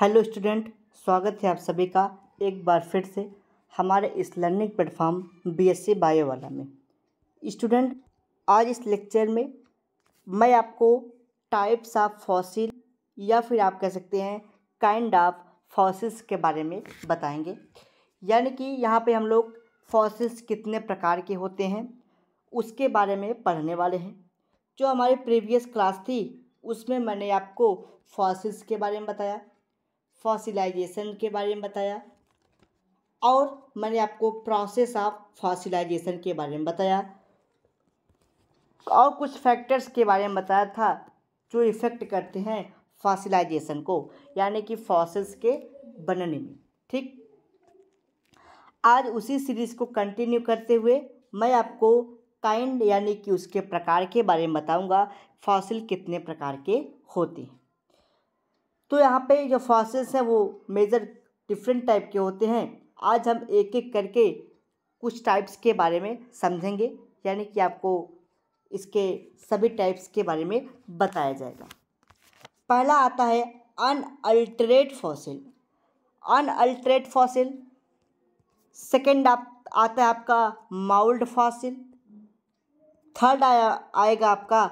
Hello student स्वागत है आप सभी का एक बार फिर से हमारे इस लर्निंग प्लेटफॉर्म बीएससी बायो वाला में स्टूडेंट आज इस लेक्चर में मैं आपको टाइप्स ऑफ फॉसिल या फिर आप कह सकते हैं काइंड ऑफ फॉसिल्स के बारे में बताएंगे यानी कि यहाँ पे हम लोग फॉसिल्स कितने प्रकार के होते हैं उसके बारे में पढ़ने वाले हैं जो हमारी प्रीवियस क्लास थी उसमें मैंने आपको फॉसिल्स के बारे में बताया फॉसिलाइजेशन के बारे में बताया और मैंने आपको प्रोसेस ऑफ फॉसिलाइजेशन के बारे में बताया और कुछ फैक्टर्स के बारे में बताया था जो इफ़ेक्ट करते हैं फॉसिलाइजेशन को यानी कि फॉसिल्स के बनने में ठीक आज उसी सीरीज को कंटिन्यू करते हुए मैं आपको काइंड यानी कि उसके प्रकार के बारे में बताऊंगा फॉसिल कितने प्रकार के होते हैं तो यहाँ पे जो फॉसिल्स हैं वो मेजर डिफरेंट टाइप के होते हैं आज हम एक एक करके कुछ टाइप्स के बारे में समझेंगे यानी कि आपको इसके सभी टाइप्स के बारे में बताया जाएगा पहला आता है unaltered fossil unaltered fossil second आप आता है आपका माउल्ड फॉसिल थर्ड आया आएगा आपका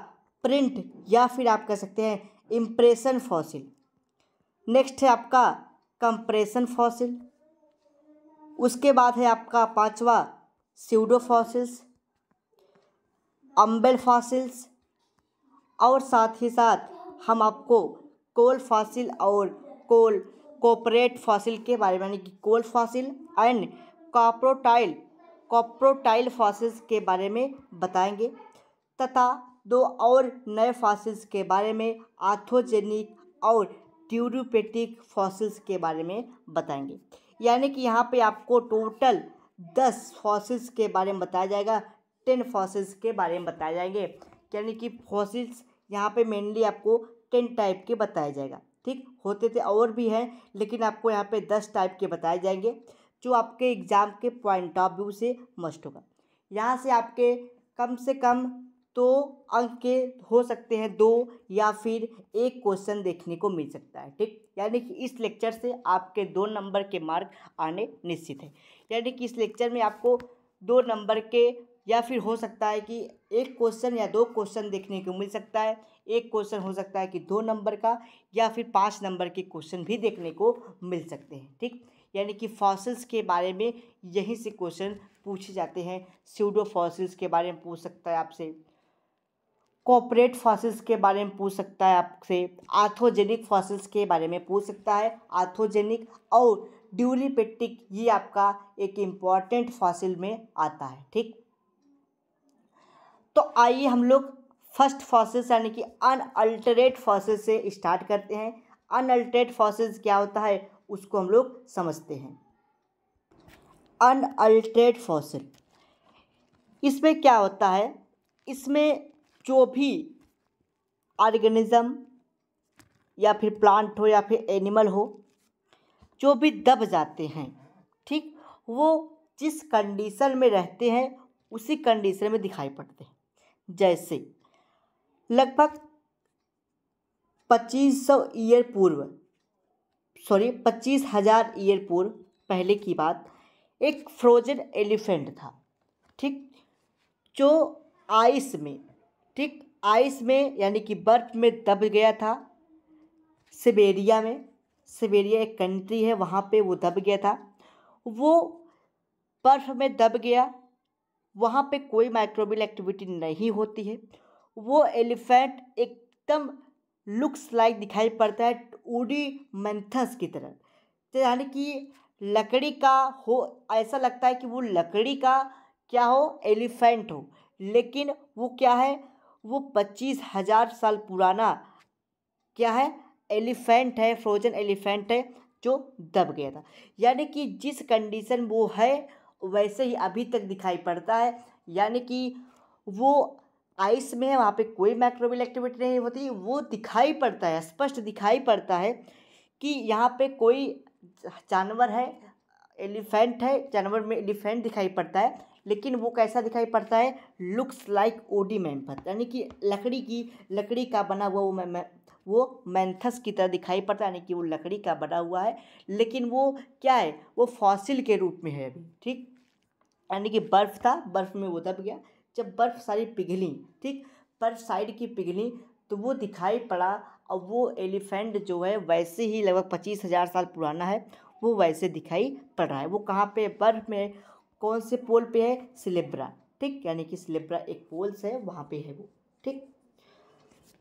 प्रिंट या फिर आप कह सकते हैं इम्प्रेशन फॉसिल नेक्स्ट है आपका कंप्रेशन फॉसिल उसके बाद है आपका पांचवा सीडो फॉसिल्स अम्बेल फॉसिल्स और साथ ही साथ हम आपको कोल फॉसिल और कोल कोपरेट फॉसिल के बारे में यानी कि coal fossil and coprolite coprolite fossils के बारे में बताएंगे तथा दो और नए फॉसिल्स के बारे में आर्थोजेनिक और ट्यूरोपेटिक फॉसिल्स के बारे में बताएंगे यानी कि यहाँ पे आपको टोटल दस फॉसिल्स के बारे में बताया जाएगा टेन फॉसिल्स के बारे में बताए जाएंगे यानी कि फॉसिल्स यहाँ पे मेनली आपको टेन टाइप के बताया जाएगा ठीक होते थे और भी हैं लेकिन आपको यहाँ पे दस टाइप के बताए जाएंगे जो आपके एग्ज़ाम के पॉइंट ऑफ व्यू से मस्ट होगा यहाँ से आपके कम से कम तो अंक के हो सकते हैं दो या फिर एक क्वेश्चन देखने को मिल सकता है ठीक यानी कि इस लेक्चर से आपके दो नंबर के मार्क आने निश्चित है यानी कि इस लेक्चर में आपको दो नंबर के या फिर हो सकता है कि एक क्वेश्चन या दो क्वेश्चन देखने को मिल सकता है एक क्वेश्चन हो सकता है कि दो नंबर का या फिर पाँच नंबर के क्वेश्चन भी देखने को मिल सकते हैं ठीक यानी कि फॉसिल्स के बारे में यहीं से क्वेश्चन पूछे जाते हैं स्यूडो फॉसिल्स के बारे में पूछ सकता है आपसे कॉपरेट फॉसिल्स के बारे में पूछ सकता है आपसे आर्थोजेनिक फॉसिल्स के बारे में पूछ सकता है आर्थोजेनिक और ड्यूरीपेटिक ये आपका एक इम्पॉर्टेंट फॉसिल में आता है ठीक तो आइए हम लोग फर्स्ट फॉसिल्स यानी कि अनअल्टरेट फॉसिल्स से स्टार्ट करते हैं अनअल्टरेट फॉसिल्स क्या होता है उसको हम लोग समझते हैं अनअल्टरेट फॉसिल इसमें क्या होता है इसमें जो भी ऑर्गेनिज़म या फिर प्लांट हो या फिर एनिमल हो जो भी दब जाते हैं ठीक वो जिस कंडीशन में रहते हैं उसी कंडीशन में दिखाई पड़ते हैं जैसे लगभग पच्चीस सौ ईयर पूर्व सॉरी पच्चीस हज़ार ईयर पूर्व पहले की बात एक फ्रोजन एलिफेंट था ठीक जो आइस में ठीक आइस में यानी कि बर्फ़ में दब गया था सिबेरिया में सिबेरिया एक कंट्री है वहाँ पे वो दब गया था वो बर्फ़ में दब गया वहाँ पे कोई माइक्रोबियल एक्टिविटी नहीं होती है वो एलिफेंट एकदम लुक्स लाइक दिखाई पड़ता है टूडी मंथस की तरह तो यानी कि लकड़ी का हो ऐसा लगता है कि वो लकड़ी का क्या हो एलिफेंट हो लेकिन वो क्या है वो पच्चीस हज़ार साल पुराना क्या है एलिफेंट है फ्रोजन एलिफेंट है जो दब गया था यानी कि जिस कंडीशन वो है वैसे ही अभी तक दिखाई पड़ता है यानी कि वो आइस में है वहाँ पे कोई माइक्रोवेल एक्टिविटी नहीं होती वो दिखाई पड़ता है स्पष्ट दिखाई पड़ता है कि यहाँ पे कोई जानवर है एलिफेंट है जानवर में एलिफेंट दिखाई पड़ता है लेकिन वो कैसा दिखाई पड़ता है लुक्स लाइक ओडी मैनपथ यानी कि लकड़ी की लकड़ी का बना हुआ वो मैं, मैं, वो मैंथस की तरह दिखाई पड़ता है यानी कि वो लकड़ी का बना हुआ है लेकिन वो क्या है वो फॉसिल के रूप में है अभी ठीक यानी कि बर्फ़ था बर्फ़ में वो दब गया जब बर्फ़ सारी पिघली ठीक बर्फ साइड की पिघली तो वो दिखाई पड़ा और वो एलिफेंट जो है वैसे ही लगभग पच्चीस हज़ार साल पुराना है वो वैसे दिखाई पड़ रहा है वो कहाँ पे बर्फ़ में कौन से पोल पे है सिलेब्रा ठीक यानी कि सिलेब्रा एक पोल्स है वहाँ पे है वो ठीक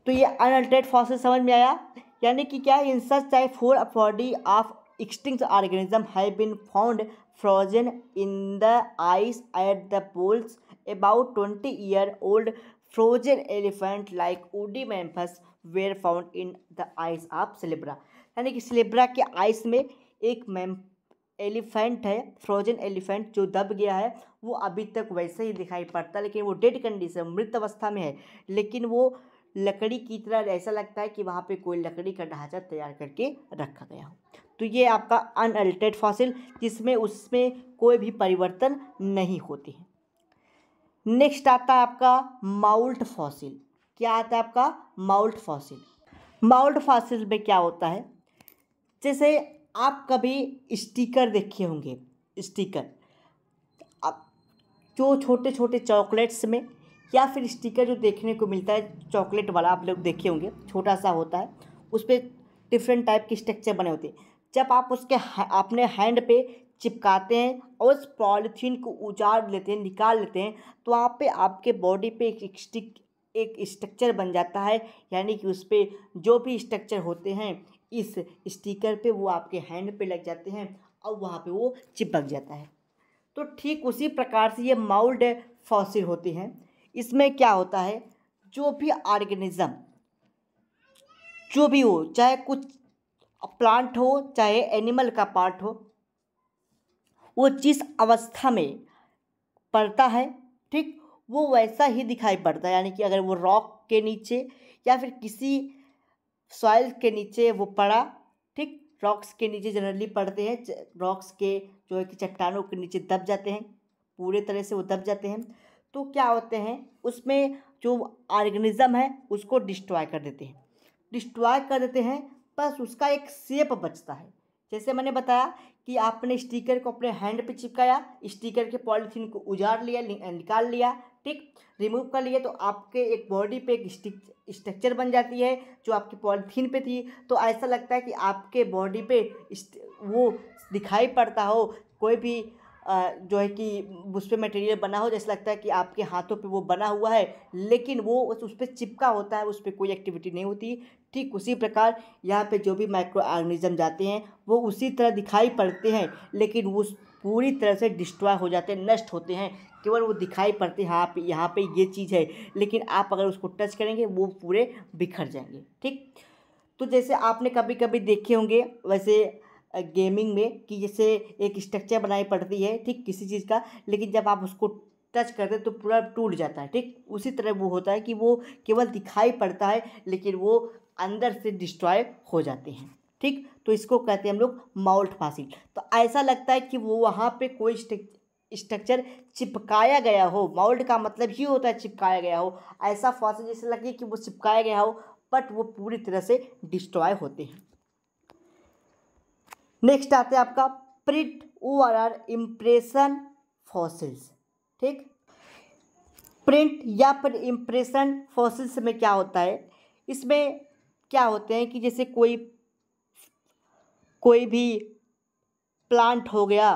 तो ये अनअल्टेड फॉसिल समझ में आया यानी कि क्या in such type for body of extinct organism है been found frozen in the ice at the poles about twenty year old frozen elephant like ओडी mammoths were found in the ice of Siberia यानी कि Siberia के ice में एक मैम elephant है frozen elephant जो दब गया है वो अभी तक वैसे ही दिखाई पड़ता है लेकिन वो डेड कंडीशन मृत अवस्था में है लेकिन वो लकड़ी की तरह ऐसा लगता है कि वहाँ पे कोई लकड़ी का ढांचा तैयार करके रखा गया हो तो ये आपका अनअल्टेड फॉसिल जिसमें उसमें कोई भी परिवर्तन नहीं होते हैं नेक्स्ट आता है आपका माउल्ट फॉसिल क्या आता है आपका माउल्ट फॉसिल माउल्ट फॉसिल में क्या होता है जैसे आप कभी स्टिकर देखे होंगे स्टिकर आप जो छोटे छोटे चॉकलेट्स में या फिर स्टिकर जो देखने को मिलता है चॉकलेट वाला आप लोग देखे होंगे छोटा सा होता है उस पर डिफरेंट टाइप के स्ट्रक्चर बने होते हैं जब आप उसके अपने हैंड पे चिपकाते हैं और उस पॉलीथीन को उजाड़ लेते हैं निकाल लेते हैं तो आप पे आपके बॉडी पे एक स्टिक एक स्ट्रक्चर बन जाता है यानी कि उस पर जो भी स्ट्रक्चर होते हैं इस स्टिकर पे वो आपके हैंड पे लग जाते हैं और वहाँ पे वो चिपक जाता है तो ठीक उसी प्रकार से ये माउल्ड फॉसिल होते हैं इसमें क्या होता है जो भी ऑर्गेनिज़म जो भी हो चाहे कुछ प्लांट हो चाहे एनिमल का पार्ट हो वो जिस अवस्था में पड़ता है ठीक वो वैसा ही दिखाई पड़ता है यानी कि अगर वो रॉक के नीचे या फिर किसी सॉइल के नीचे वो पड़ा ठीक रॉक्स के नीचे जनरली पड़ते हैं रॉक्स के जो है कि चट्टानों के नीचे दब जाते हैं पूरे तरह से वो दब जाते हैं तो क्या होते हैं उसमें जो ऑर्गेनिज़म है उसको डिस्ट्रॉय कर देते हैं डिस्ट्रॉय कर देते हैं बस उसका एक सेप बचता है जैसे मैंने बताया कि आपने स्टिकर को अपने हैंड पे चिपकाया स्टिकर के पॉलीथीन को उजाड़ लिया निकाल लिया ठीक रिमूव कर लिए तो आपके एक बॉडी पे एक स्ट्रक्चर बन जाती है जो आपकी पॉलीथीन पे थी तो ऐसा लगता है कि आपके बॉडी पे वो दिखाई पड़ता हो कोई भी जो है कि उस पर मटेरियल बना हो जैसे लगता है कि आपके हाथों पे वो बना हुआ है लेकिन वो उस पर चिपका होता है उस पर कोई एक्टिविटी नहीं होती ठीक उसी प्रकार यहाँ पे जो भी माइक्रो ऑर्गेनिज्म जाते हैं वो उसी तरह दिखाई पड़ते हैं लेकिन उस पूरी तरह से डिस्ट्रॉय हो जाते हैं नष्ट होते हैं केवल वो दिखाई पड़ते हैं हाँ यहाँ पे ये चीज़ है लेकिन आप अगर उसको टच करेंगे वो पूरे बिखर जाएंगे ठीक तो जैसे आपने कभी कभी देखे होंगे वैसे गेमिंग में कि जैसे एक स्ट्रक्चर बनाई पड़ती है ठीक किसी चीज़ का लेकिन जब आप उसको टच करते तो पूरा टूट जाता है ठीक उसी तरह वो होता है कि वो केवल दिखाई पड़ता है लेकिन वो अंदर से डिस्ट्रॉय हो जाते हैं ठीक तो इसको कहते हैं हम लोग माउल्ट फांसी तो ऐसा लगता है कि वो वहाँ पे कोई स्ट्रक्चर चिपकाया गया हो माउल्ट का मतलब ही होता है चिपकाया गया हो ऐसा फांसी जैसे लगे कि वो चिपकाया गया हो बट वो पूरी तरह से डिस्ट्रॉय होते हैं नेक्स्ट आते हैं आपका print or or impression fossils ठीक प्रिंट या फिर इम्प्रेशन फॉसिल्स में क्या होता है इसमें क्या होते हैं कि जैसे कोई कोई भी प्लांट हो गया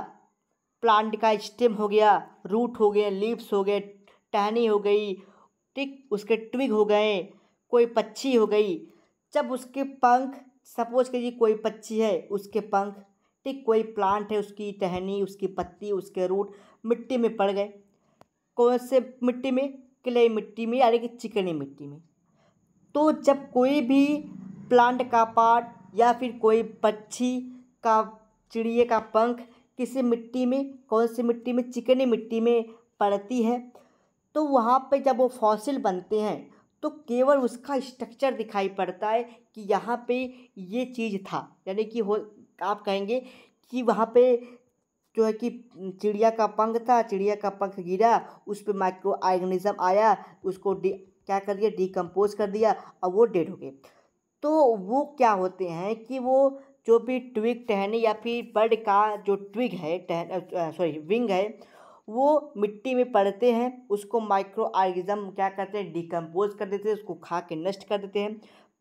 प्लांट का स्टेम हो गया रूट हो गए लीव्स हो गए टहनी हो गई ठीक उसके ट्विग हो गए कोई पक्षी हो गई जब उसके पंख सपोज कीजिए कोई पक्षी है उसके पंख ठीक कोई प्लांट है उसकी टहनी उसकी पत्ती उसके रूट मिट्टी में पड़ गए कौन से मिट्टी में क्ले मिट्टी में यानी कि चिकनी मिट्टी में तो जब कोई भी प्लांट का पार्ट या फिर कोई पक्षी का चिड़िए का पंख किसी मिट्टी में कौन सी मिट्टी में चिकनी मिट्टी में पड़ती है तो वहाँ पे जब वो फॉसिल बनते हैं तो केवल उसका स्ट्रक्चर दिखाई पड़ता है कि यहाँ पे ये चीज़ था यानी कि हो आप कहेंगे कि वहाँ पे जो है कि चिड़िया का पंख था चिड़िया का पंख गिरा उस पर माइक्रो आर्गेनिज़म आया उसको डी क्या कर दिया डिकम्पोज कर दिया और वो डेड हो गए तो वो क्या होते हैं कि वो जो भी ट्विग टहनी या फिर बर्ड का जो ट्विग है टहन सॉरी विंग है वो मिट्टी में पड़ते हैं उसको माइक्रो आर्गिज़म क्या करते हैं डिकम्पोज कर देते हैं उसको खा के नष्ट कर देते हैं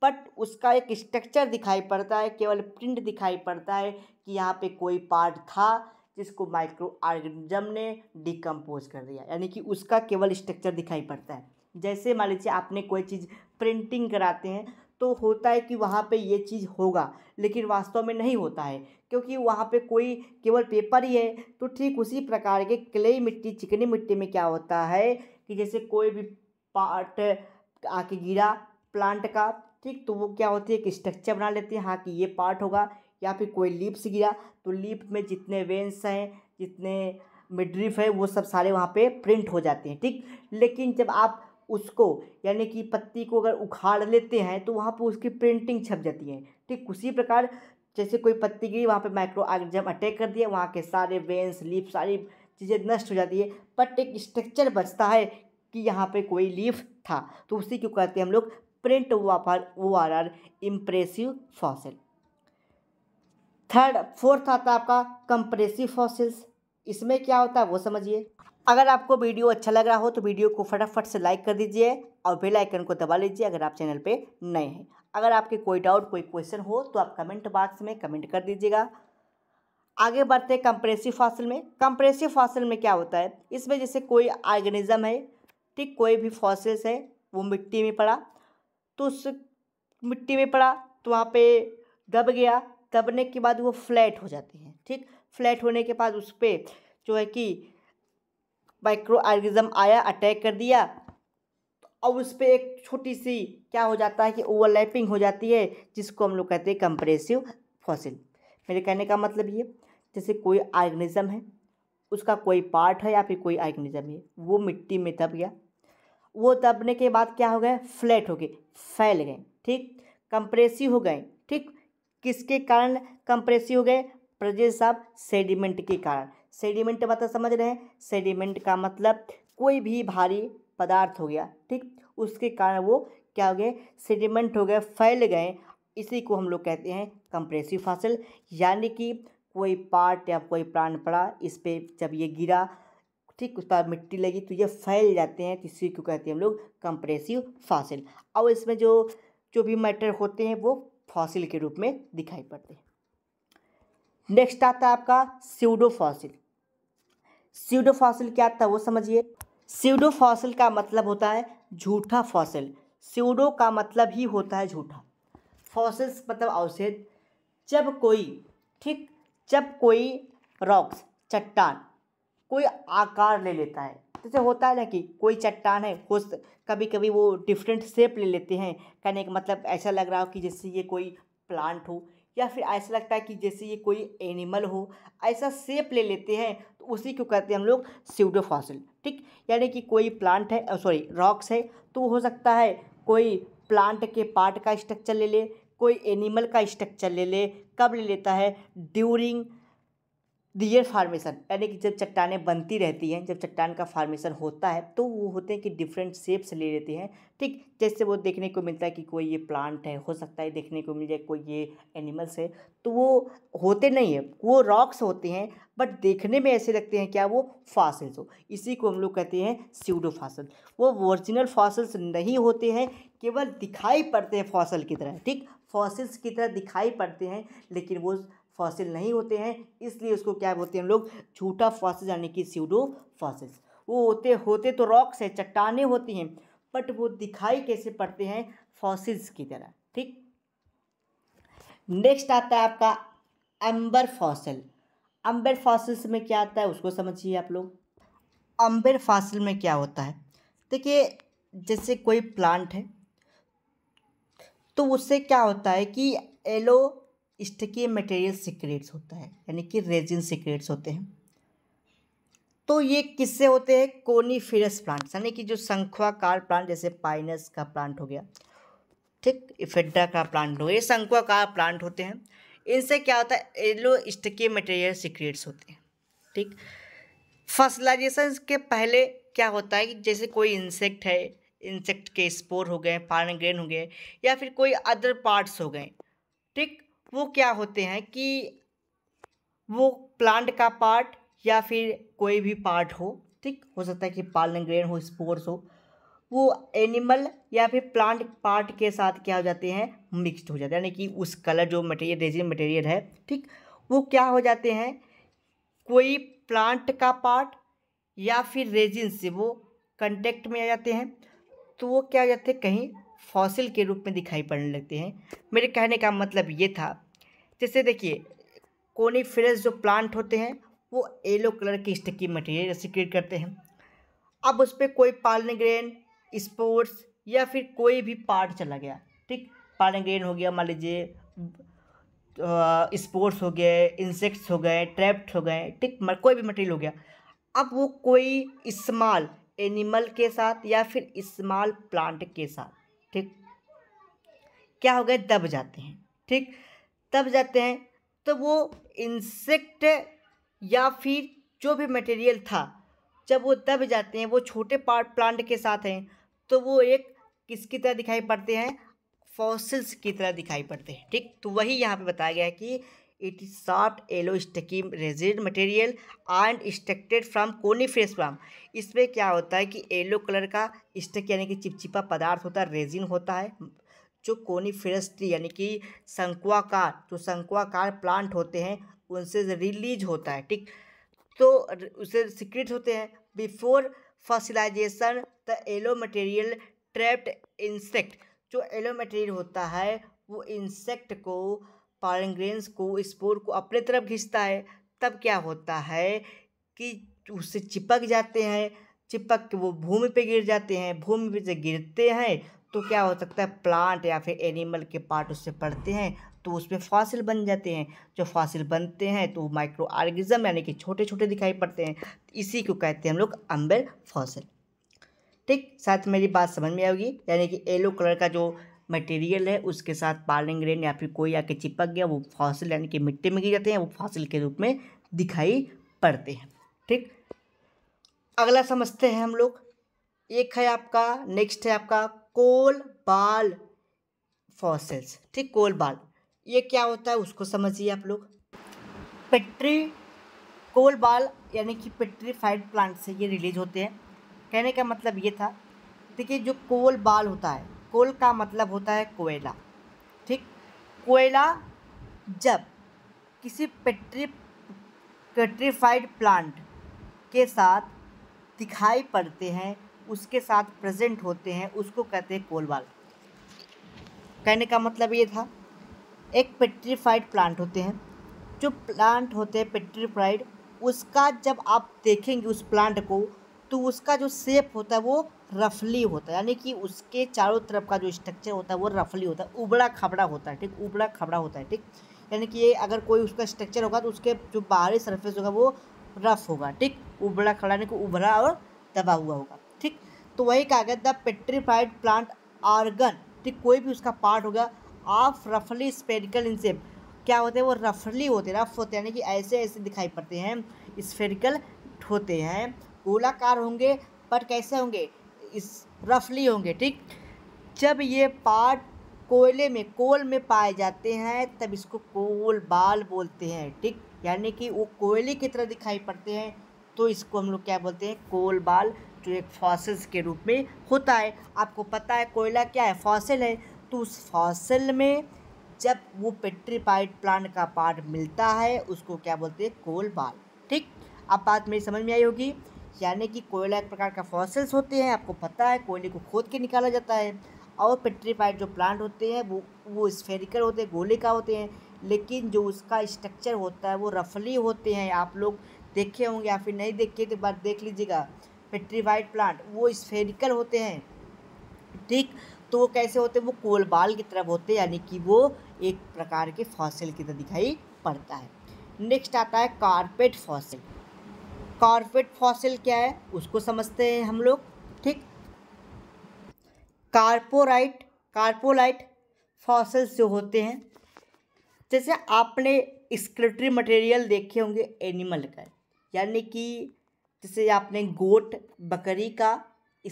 बट उसका एक स्ट्रक्चर दिखाई पड़ता है केवल प्रिंट दिखाई पड़ता है कि यहाँ पे कोई पार्ट था जिसको माइक्रो आर्गिज़म ने डिकम्पोज कर दिया यानी कि उसका केवल स्ट्रक्चर दिखाई पड़ता है जैसे मान लीजिए आपने कोई चीज़ प्रिंटिंग कराते हैं तो होता है कि वहाँ पे ये चीज़ होगा लेकिन वास्तव में नहीं होता है क्योंकि वहाँ पे कोई केवल पेपर ही है तो ठीक उसी प्रकार के क्ले मिट्टी चिकनी मिट्टी में क्या होता है कि जैसे कोई भी पार्ट आके गिरा प्लांट का ठीक तो वो क्या होती है कि स्ट्रक्चर बना लेती है हाँ कि ये पार्ट होगा या फिर कोई लिप्स गिरा तो लिप में जितने वेंस हैं जितने मिड्रिफ है वो सब सारे वहाँ पे प्रिंट हो जाते हैं ठीक लेकिन जब आप उसको यानी कि पत्ती को अगर उखाड़ लेते हैं तो वहाँ पर उसकी प्रिंटिंग छप जाती है ठीक उसी प्रकार जैसे कोई पत्ती गिरी वहाँ पर माइक्रो ऑर्गेनिज्म अटैक कर दिया वहाँ के सारे वेंस लीफ सारी चीज़ें नष्ट हो जाती है बट एक स्ट्रक्चर बचता है कि यहाँ पे कोई लीफ था तो उसी क्यों कहते हैं हम लोग प्रिंट वापर वो or or impressive fossil third fourth आता है आपका कंप्रेसिव फॉसिल्स इसमें क्या होता है वो समझिए अगर आपको वीडियो अच्छा लग रहा हो तो वीडियो को फटाफट से लाइक कर दीजिए और बेल आइकन को दबा लीजिए अगर आप चैनल पे नए हैं अगर आपके कोई डाउट कोई क्वेश्चन हो तो आप कमेंट बॉक्स में कमेंट कर दीजिएगा आगे बढ़ते हैं कंप्रेसिव फासल में कंप्रेसिव फासल में क्या होता है इसमें जैसे कोई ऑर्गेनिजम है ठीक कोई भी फॉसिल्स है वो मिट्टी में पड़ा तो उस मिट्टी में पड़ा तो वहाँ पर दब गया दबने के बाद वो फ्लैट हो जाती है ठीक फ्लैट होने के बाद उस पर जो है कि माइक्रो ऑर्गिज्म आया अटैक कर दिया और तो उस पर एक छोटी सी क्या हो जाता है कि ओवरलैपिंग हो जाती है जिसको हम लोग कहते हैं कंप्रेसिव फॉसिल मेरे कहने का मतलब ये जैसे कोई ऑर्गेनिज्म है उसका कोई पार्ट है या फिर कोई ऑर्गेनिज्म है वो मिट्टी में दब गया वो दबने के बाद क्या हो गया फ्लैट हो गए फैल गए ठीक कंप्रेसिव हो गए ठीक किसके कारण कंप्रेसिव हो गए प्रजेश साहब सेडिमेंट के कारण सेडिमेंट मतलब समझ रहे हैं सेडिमेंट का मतलब कोई भी भारी पदार्थ हो गया ठीक उसके कारण वो क्या हो गए सेडिमेंट हो गए फैल गए इसी को हम लोग कहते हैं कंप्रेसिव फसल यानी कि कोई पार्ट या कोई प्राण पड़ा इस पर जब ये गिरा ठीक उस पर मिट्टी लगी तो ये फैल जाते हैं तो इसी को कहते हैं हम लोग कंप्रेसिव फासिल और इसमें जो जो भी मैटर होते हैं वो फॉसिल के रूप में दिखाई पड़ते हैं नेक्स्ट आता है आपका स्यूडो फॉसिल सीडो फॉसिल क्या था वो समझिए सीडो फॉसिल का मतलब होता है झूठा फॉसिल सीडो का मतलब ही होता है झूठा फॉसिल्स मतलब अवशेष जब कोई ठीक जब कोई रॉक्स चट्टान कोई आकार ले लेता है जैसे होता है ना कि कोई चट्टान है हो कभी कभी वो डिफरेंट शेप ले लेते हैं कहने का मतलब ऐसा लग रहा हो कि जैसे ये कोई प्लांट हो या फिर ऐसा लगता है कि जैसे ये कोई एनिमल हो ऐसा शेप ले लेते हैं उसी को कहते हैं हम लोग सीडो फॉसिल ठीक यानी कि कोई प्लांट है सॉरी रॉक्स है तो हो सकता है कोई प्लांट के पार्ट का स्ट्रक्चर ले ले कोई एनिमल का स्ट्रक्चर ले ले कब ले लेता है ड्यूरिंग डियर फार्मेशन यानी कि जब चट्टानें बनती रहती हैं जब चट्टान का फार्मेशन होता है तो वो होते हैं कि डिफरेंट शेप्स ले लेते हैं ठीक जैसे वो देखने को मिलता है कि कोई ये प्लांट है हो सकता है देखने को मिल जाए कोई ये एनिमल्स है तो वो होते नहीं है वो रॉक्स होते हैं बट देखने में ऐसे लगते हैं क्या वो फासिल्स हो इसी को हम लोग कहते हैं स्यूडो फासल वो ओरिजिनल फासल्स नहीं होते हैं केवल दिखाई पड़ते हैं फॉसल की तरह ठीक फॉसिल्स की तरह दिखाई पड़ते हैं लेकिन वो फॉसिल नहीं होते हैं इसलिए उसको क्या बोलते हैं हम लोग झूठा फॉसिल यानी कि सीडो फॉसिल्स वो होते होते तो रॉक्स है चट्टाने होती हैं बट वो दिखाई कैसे पड़ते हैं फॉसिल्स की तरह ठीक नेक्स्ट आता है आपका एम्बर फॉसिल अंबर फॉसिल्स में क्या आता है उसको समझिए आप लोग अम्बर फॉसिल में क्या होता है देखिए जैसे कोई प्लांट है तो उससे क्या होता है कि येलो स्टकीय मटेरियल सीक्रेट्स होता है यानी कि रेजिन सीक्रेट्स होते हैं तो ये किससे होते हैं कोनीफेरस प्लांट्स यानी कि जो शंखवाकार प्लांट जैसे पाइनस का प्लांट हो गया ठीक इफेडा का प्लांट हो गया ये शंखवाकार प्लांट होते हैं इनसे क्या होता है येलो स्टकीय मटेरियल सीक्रेट्स होते हैं ठीक फसलाइजेशन के पहले क्या होता है कि जैसे कोई इंसेक्ट है इंसेक्ट के स्पोर हो गए फारन हो गए या फिर कोई अदर पार्ट्स हो गए ठीक वो क्या होते हैं कि वो प्लांट का पार्ट या फिर कोई भी पार्ट हो ठीक हो सकता है कि पालन ग्रेन हो स्पोर्स हो वो एनिमल या फिर प्लांट पार्ट के साथ क्या हो जाते हैं मिक्स्ड हो जाते हैं यानी कि उस कलर जो मटेरियल रेजिन मटेरियल है ठीक वो क्या हो जाते हैं कोई प्लांट का पार्ट या फिर रेजिन से वो कंटेक्ट में आ जाते हैं तो वो क्या हो जाते हैं कहीं फॉसिल के रूप में दिखाई पड़ने लगते हैं मेरे कहने का मतलब ये था जैसे देखिए कोनीफेरस जो प्लांट होते हैं वो येलो कलर के स्टिकी मटेरियल सिक्रेट करते हैं अब उस पर कोई पालनेग्रेन स्पोर्ट्स या फिर कोई भी पार्ट चला गया ठीक पालनेग्रेन हो गया मान लीजिए स्पोर्ट्स हो गए इंसेक्ट्स हो गए ट्रैप्ट हो गए ठीक कोई भी मटेरियल हो गया अब वो कोई स्मॉल एनिमल के साथ या फिर स्मॉल प्लांट के साथ ठीक क्या हो गए दब जाते हैं ठीक दब जाते हैं तो वो इंसेक्ट या फिर जो भी मटेरियल था जब वो दब जाते हैं वो छोटे पार्ट प्लांट के साथ हैं तो वो एक किसकी तरह दिखाई पड़ते हैं फॉसिल्स की तरह दिखाई पड़ते हैं ठीक तो वही यहाँ पे बताया गया है कि it is soft yellow, sticky material and and extracted कोनी coniferous palm. इसमें क्या होता है कि येलो कलर का स्टक यानी कि चिपचिपा पदार्थ होता है रेजिन होता है जो कोनीफेरस ट्री यानी कि शंकुआकार जो शंकुआकार प्लांट होते हैं उनसे रिलीज होता है ठीक तो उसे सीक्रेट होते हैं before fertilisation the yellow material trapped insect जो येलो मटेरियल होता है वो इंसेक्ट को पॉलन ग्रेन्स को स्पोर को अपने तरफ खींचता है तब क्या होता है कि उससे चिपक जाते हैं चिपक के वो भूमि पे गिर जाते हैं भूमि पे जब गिरते हैं तो क्या हो सकता है प्लांट या फिर एनिमल के पार्ट उससे पड़ते हैं तो उसमें फासिल बन जाते हैं जो फासिल बनते हैं तो माइक्रो आर्गिज़म यानी कि छोटे छोटे दिखाई पड़ते हैं इसी को कहते हैं हम लोग अम्बर फॉसिल ठीक साथ मेरी बात समझ में आएगी यानी कि येलो कलर का जो मटेरियल है उसके साथ पार्लिंग ग्रेन या फिर कोई आके चिपक गया वो फॉसिल यानी कि मिट्टी में गिर जाते हैं वो फॉसिल के रूप में दिखाई पड़ते हैं ठीक अगला समझते हैं हम लोग एक है आपका नेक्स्ट है आपका कोल बाल फॉसिल्स ठीक कोल बाल ये क्या होता है उसको समझिए आप लोग पेट्री कोल बाल यानी कि पेट्रीफाइड प्लांट से ये रिलीज होते हैं कहने का मतलब ये था देखिए जो कोल बाल होता है कोल का मतलब होता है कोयला ठीक कोयला जब किसी पेट्री पेट्रीफाइड प्लांट के साथ दिखाई पड़ते हैं उसके साथ प्रेजेंट होते हैं उसको कहते हैं कोलवाल कहने का मतलब ये था एक पेट्रीफाइड प्लांट होते हैं जो प्लांट होते हैं पेट्रीफाइड उसका जब आप देखेंगे उस प्लांट को तो उसका जो शेप होता है वो रफली होता है यानी कि उसके चारों तरफ का जो स्ट्रक्चर होता है वो रफली होता है उबड़ा खबड़ा होता है ठीक उबड़ा खबड़ा होता है ठीक यानी कि ये अगर कोई उसका स्ट्रक्चर होगा तो उसके जो बाहरी सरफेस होगा वो रफ होगा ठीक उबड़ा खबड़ा यानी कि उभरा और दबा हुआ होगा ठीक तो वही कहा गया द पेट्रीफाइड प्लांट आर्गन ठीक कोई भी उसका पार्ट होगा ऑफ रफली स्पेरिकल इन शेप क्या होते हैं वो रफली होते रफ होते हैं यानी कि ऐसे ऐसे दिखाई पड़ते हैं स्फेरिकल होते हैं गोलाकार होंगे पर कैसे होंगे इस रफली होंगे ठीक जब ये पार्ट कोयले में कोल में पाए जाते हैं तब इसको कोल बाल बोलते हैं ठीक यानी कि वो कोयले की तरह दिखाई पड़ते हैं तो इसको हम लोग क्या बोलते हैं कोल बाल जो एक फॉसिल्स के रूप में होता है आपको पता है कोयला क्या है फॉसिल है तो उस फॉसिल में जब वो पेट्रीफाइड प्लांट का पार्ट मिलता है उसको क्या बोलते हैं कोल बाल ठीक अब बात मेरी समझ में आई होगी यानी कि कोयला एक प्रकार का फॉसिल्स होते हैं आपको पता है कोयले को खोद के निकाला जाता है और पेट्रीफाइड जो प्लांट होते हैं वो वो स्फेरिकल होते हैं गोले का होते हैं लेकिन जो उसका स्ट्रक्चर होता है वो रफली होते हैं आप लोग देखे होंगे या फिर नहीं देखे तो बार देख लीजिएगा पेट्रीफाइड प्लांट वो स्फेरिकल होते हैं ठीक तो वो कैसे होते हैं वो कोलबाल की तरफ होते हैं यानी कि वो एक प्रकार के फॉसिल की तरह दिखाई पड़ता है नेक्स्ट आता है कारपेट फॉसिल कार्पेट फॉसिल क्या है उसको समझते हैं हम लोग ठीक कार्पोराइट कार्पोलाइट फॉसिल्स जो होते हैं जैसे आपने स्क्रिप्टरी मटेरियल देखे होंगे एनिमल का यानी कि जैसे आपने गोट बकरी का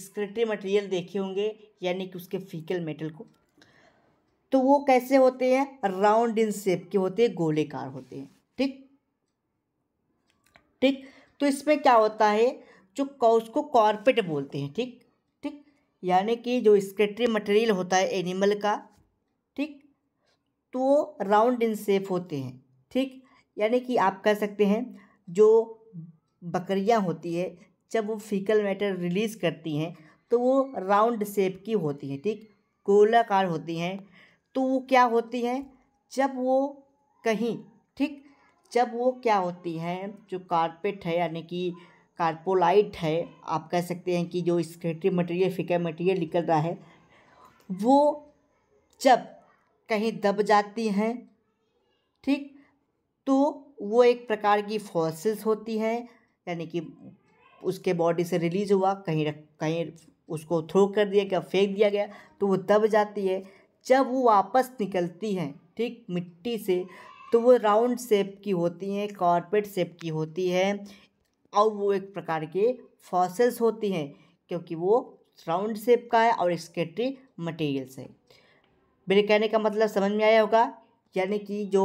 स्क्रिप्टरी मटेरियल देखे होंगे यानी कि उसके फीकल मेटल को तो वो कैसे होते हैं राउंड इन शेप के होते हैं गोलेकार होते हैं ठीक ठीक तो इसमें क्या होता है जो उसको कॉर्पेट बोलते हैं ठीक ठीक यानी कि जो स्क्रेटरी मटेरियल होता है एनिमल का ठीक तो वो राउंड इन शेप होते हैं ठीक यानी कि आप कह सकते हैं जो बकरियां होती है जब वो फीकल मैटर रिलीज़ करती हैं तो वो राउंड शेप की होती हैं ठीक गोलाकार होती हैं तो वो क्या होती हैं जब वो कहीं ठीक जब वो क्या होती है जो कारपेट है यानी कि कार्पोलाइट है आप कह सकते हैं कि जो स्क्रेटरी मटेरियल फिका मटेरियल निकल रहा है वो जब कहीं दब जाती हैं ठीक तो वो एक प्रकार की फोर्सेस होती हैं यानी कि उसके बॉडी से रिलीज हुआ कहीं रख कहीं उसको थ्रो कर दिया गया फेंक दिया गया तो वो दब जाती है जब वो वापस निकलती हैं ठीक मिट्टी से तो वो राउंड शेप की होती हैं कॉर्पेट शेप की होती है और वो एक प्रकार के फॉसल्स होती हैं क्योंकि वो राउंड शेप का है और स्केटरी मटेरियल्स है मेरे कहने का मतलब समझ में आया होगा यानी कि जो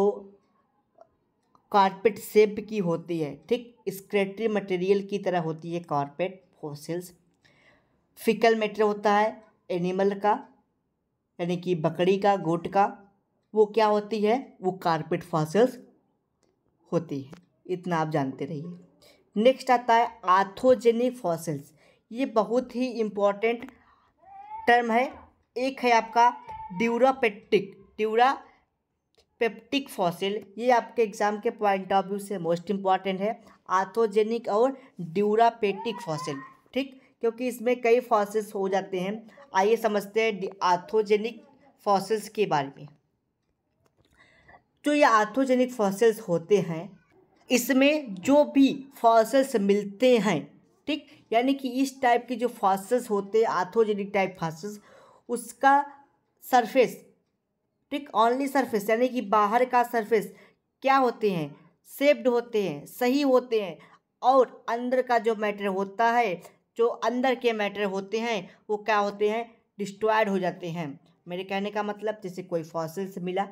कारपेट शेप की होती है ठीक स्क्रेटरी मटेरियल की तरह होती है कारपेट फोसिल्स फिकल मेटर होता है एनिमल का यानी कि बकरी का गोट का वो क्या होती है वो कारपेट फॉसिल्स होती है इतना आप जानते रहिए नेक्स्ट आता है आर्थोजेनिक फॉसिल्स ये बहुत ही इम्पॉर्टेंट टर्म है एक है आपका ड्यूरापेप्टिक ड्यूरा पेप्टिक फॉसिल ये आपके एग्जाम के पॉइंट ऑफ व्यू से मोस्ट इम्पॉर्टेंट है आर्थोजेनिक और ड्यूरापेटिक फॉसिल ठीक क्योंकि इसमें कई फॉसिल्स हो जाते हैं आइए समझते हैं आथोजेनिक फॉसिल्स के बारे में जो ये आर्थोजेनिक फॉसिल्स होते हैं इसमें जो भी फॉसिल्स मिलते हैं ठीक यानी कि इस टाइप के जो फॉसिल्स होते हैं आर्थोजेनिक टाइप फॉसिल्स उसका सरफेस ठीक ऑनली सरफेस यानी कि बाहर का सरफेस क्या होते हैं सेफ्ड होते हैं सही होते हैं और अंदर का जो मैटर होता है जो अंदर के मैटर होते हैं वो क्या होते हैं डिस्ट्रॉयड हो जाते हैं मेरे कहने का मतलब जैसे कोई फॉसिल्स मिला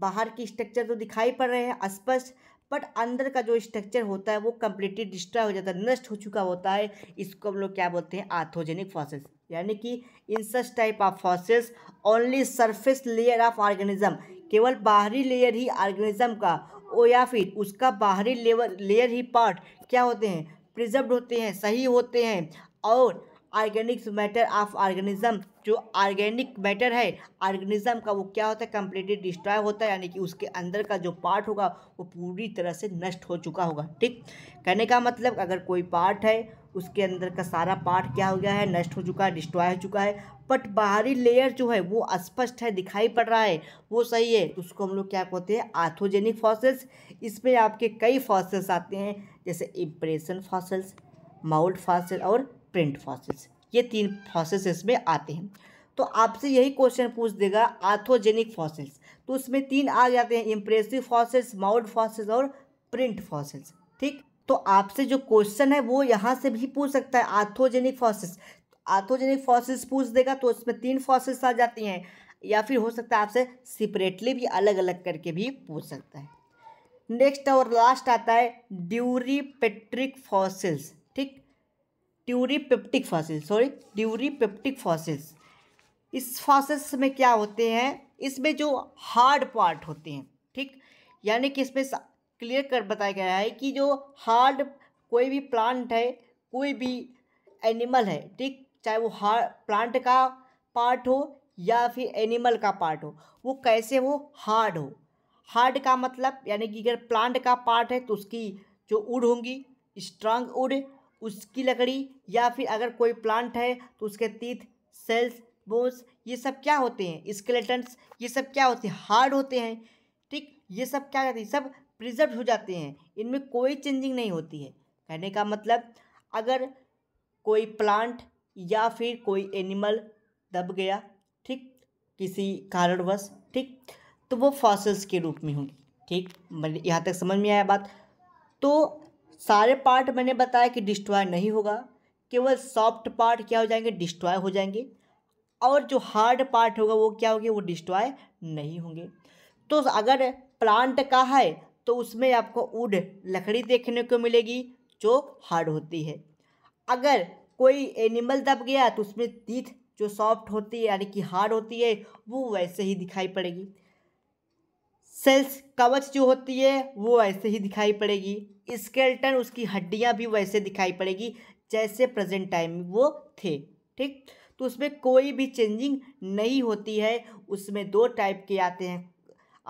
बाहर की स्ट्रक्चर तो दिखाई पड़ रहे हैं स्पष्ट बट अंदर का जो स्ट्रक्चर होता है वो कम्प्लीटली डिस्ट्रॉय हो जाता है नष्ट हो चुका होता है इसको हम लोग क्या बोलते हैं आर्थोजेनिक फॉसिल्स यानी कि in such type of fossils only surface layer of organism केवल बाहरी लेयर ही ऑर्गेनिज्म का ओ या फिर उसका बाहरी लेवर लेयर ही पार्ट क्या होते हैं प्रिजर्व होते हैं सही होते हैं और ऑर्गेनिक मैटर ऑफ ऑर्गेनिज्म जो ऑर्गेनिक मैटर है ऑर्गेनिज्म का वो क्या होता है कम्प्लीटली डिस्ट्रॉय होता है यानी कि उसके अंदर का जो पार्ट होगा वो पूरी तरह से नष्ट हो चुका होगा ठीक कहने का मतलब अगर कोई पार्ट है उसके अंदर का सारा पार्ट क्या हो गया है नष्ट हो चुका है डिस्ट्रॉय हो चुका है बट बाहरी लेयर जो है वो स्पष्ट है दिखाई पड़ रहा है वो सही है तो उसको हम लोग क्या कहते हैं आर्थोजेनिक फॉसल्स इसमें आपके कई फॉसल्स आते हैं जैसे इम्प्रेशन फॉसल्स माउल्ड फॉसल और प्रिंट फॉसिल्स ये तीन फॉसिल्स इसमें आते हैं तो आपसे यही क्वेश्चन पूछ देगा आर्थोजेनिक फॉसिल्स तो उसमें तीन आ जाते हैं इम्प्रेसिव फॉसिल्स माउड फॉसिल्स और प्रिंट फॉसिल्स ठीक तो आपसे जो क्वेश्चन है वो यहाँ से भी पूछ सकता है आर्थोजेनिक फॉसिल्स आर्थोजेनिक फॉसिल्स पूछ देगा तो उसमें तीन फॉसिल्स आ जाती हैं या फिर हो सकता है आपसे सेपरेटली भी अलग अलग करके भी पूछ सकता है नेक्स्ट और लास्ट आता है ड्यूरी पेट्रिक फॉसिल्स ट्यूरीपेप्टिक फॉसिल सॉरी ट्यूरीपेप्टिक फॉसिल्स इस फॉसिल्स में क्या होते हैं इसमें जो हार्ड पार्ट होते हैं ठीक यानी कि इसमें क्लियर कर बताया गया है कि जो हार्ड कोई भी प्लांट है कोई भी एनिमल है ठीक चाहे वो हार्ड प्लांट का पार्ट हो या फिर एनिमल का पार्ट हो वो कैसे हो हार्ड हो हार्ड का मतलब यानी कि अगर प्लांट का पार्ट है तो उसकी जो उड़ होंगी स्ट्रांग उड़ उसकी लकड़ी या फिर अगर कोई प्लांट है तो उसके तीत सेल्स बोन्स ये सब क्या होते हैं स्केलेटन्स ये सब क्या होते हैं हार्ड होते हैं ठीक ये सब क्या करते हैं सब प्रिजर्व हो जाते हैं इनमें कोई चेंजिंग नहीं होती है कहने का मतलब अगर कोई प्लांट या फिर कोई एनिमल दब गया ठीक किसी कारणवश ठीक तो वो फॉसल्स के रूप में होंगी ठीक यहाँ तक समझ में आया बात तो सारे पार्ट मैंने बताया कि डिस्ट्रॉय नहीं होगा केवल सॉफ्ट पार्ट क्या हो जाएंगे डिस्ट्रॉय हो जाएंगे और जो हार्ड पार्ट होगा वो क्या होगा वो डिस्ट्रॉय नहीं होंगे तो अगर प्लांट का है तो उसमें आपको वुड लकड़ी देखने को मिलेगी जो हार्ड होती है अगर कोई एनिमल दब गया तो उसमें तीथ जो सॉफ्ट होती है यानी कि हार्ड होती है वो वैसे ही दिखाई पड़ेगी सेल्स कवच जो होती है वो ऐसे ही दिखाई पड़ेगी स्केल्टन उसकी हड्डियाँ भी वैसे दिखाई पड़ेगी जैसे प्रेजेंट टाइम वो थे ठीक तो उसमें कोई भी चेंजिंग नहीं होती है उसमें दो टाइप के आते हैं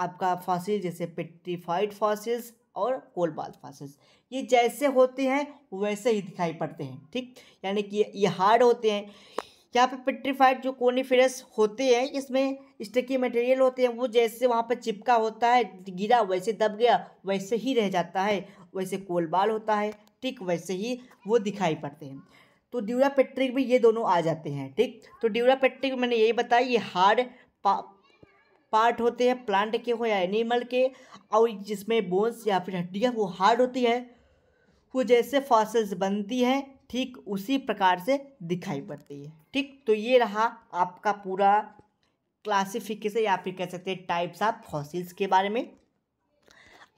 आपका फॉसिल जैसे पेट्रीफाइड फॉसिल्स और कोलबाल फॉसिल्स ये जैसे होते हैं वैसे ही दिखाई पड़ते हैं ठीक यानी कि ये हार्ड होते हैं यहाँ पे पेट्रीफाइड जो कोनीफेरस होते हैं इसमें स्टकी मटेरियल होते हैं वो जैसे वहाँ पर चिपका होता है गिरा वैसे दब गया वैसे ही रह जाता है वैसे कोलबाल होता है ठीक वैसे ही वो दिखाई पड़ते हैं तो ड्यूरा पेट्रिक भी ये दोनों आ जाते हैं ठीक तो ड्यूरा पेट्रिक मैंने यही बताया ये हार्ड पा, पार्ट होते हैं प्लांट के हो या एनिमल के और जिसमें बोन्स या फिर हड्डियाँ वो हार्ड होती है वो जैसे फॉसल्स बनती हैं ठीक उसी प्रकार से दिखाई पड़ती है ठीक तो ये रहा आपका पूरा क्लासिफिकेशन या फिर कह सकते हैं टाइप्स ऑफ फॉसिल्स के बारे में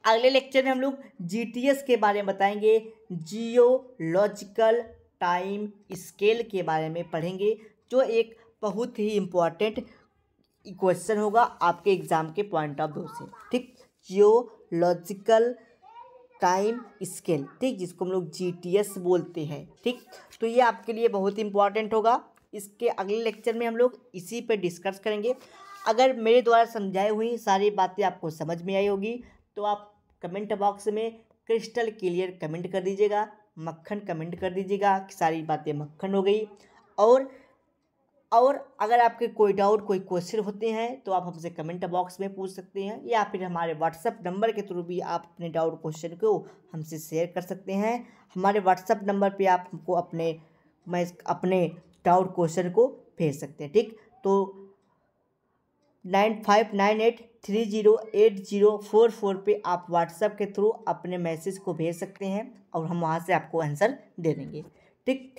अगले लेक्चर में हम लोग जी के बारे में बताएंगे जियोलॉजिकल टाइम स्केल के बारे में पढ़ेंगे जो एक बहुत ही इम्पॉर्टेंट क्वेश्चन होगा आपके एग्ज़ाम के पॉइंट ऑफ व्यू से ठीक जियोलॉजिकल टाइम स्केल ठीक जिसको हम लोग जी बोलते हैं ठीक तो ये आपके लिए बहुत इंपॉर्टेंट होगा इसके अगले लेक्चर में हम लोग इसी पे डिस्कस करेंगे अगर मेरे द्वारा समझाई हुई सारी बातें आपको समझ में आई होगी तो आप कमेंट बॉक्स में क्रिस्टल क्लियर कमेंट कर दीजिएगा मक्खन कमेंट कर दीजिएगा कि सारी बातें मक्खन हो गई और और अगर आपके कोई डाउट कोई क्वेश्चन होते हैं तो आप हमसे कमेंट बॉक्स में पूछ सकते हैं या फिर हमारे व्हाट्सअप नंबर के थ्रू भी आप अपने डाउट क्वेश्चन को हमसे शेयर कर सकते हैं हमारे व्हाट्सअप नंबर पे आप हमको अपने मैं अपने डाउट क्वेश्चन को भेज सकते हैं ठीक तो nine five nine eight three zero eight zero four four पर आप व्हाट्सअप के थ्रू अपने मैसेज को भेज सकते हैं और हम वहाँ से आपको आंसर दे देंगे ठीक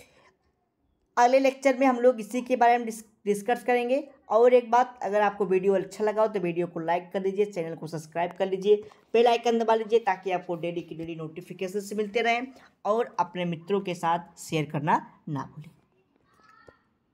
अगले लेक्चर में हम लोग इसी के बारे में डिस्कस करेंगे और एक बात अगर आपको वीडियो अच्छा लगा हो तो वीडियो को लाइक कर दीजिए चैनल को सब्सक्राइब कर लीजिए बेल आइकन दबा लीजिए ताकि आपको डेली की डेली नोटिफिकेशन से मिलते रहें और अपने मित्रों के साथ शेयर करना ना भूलें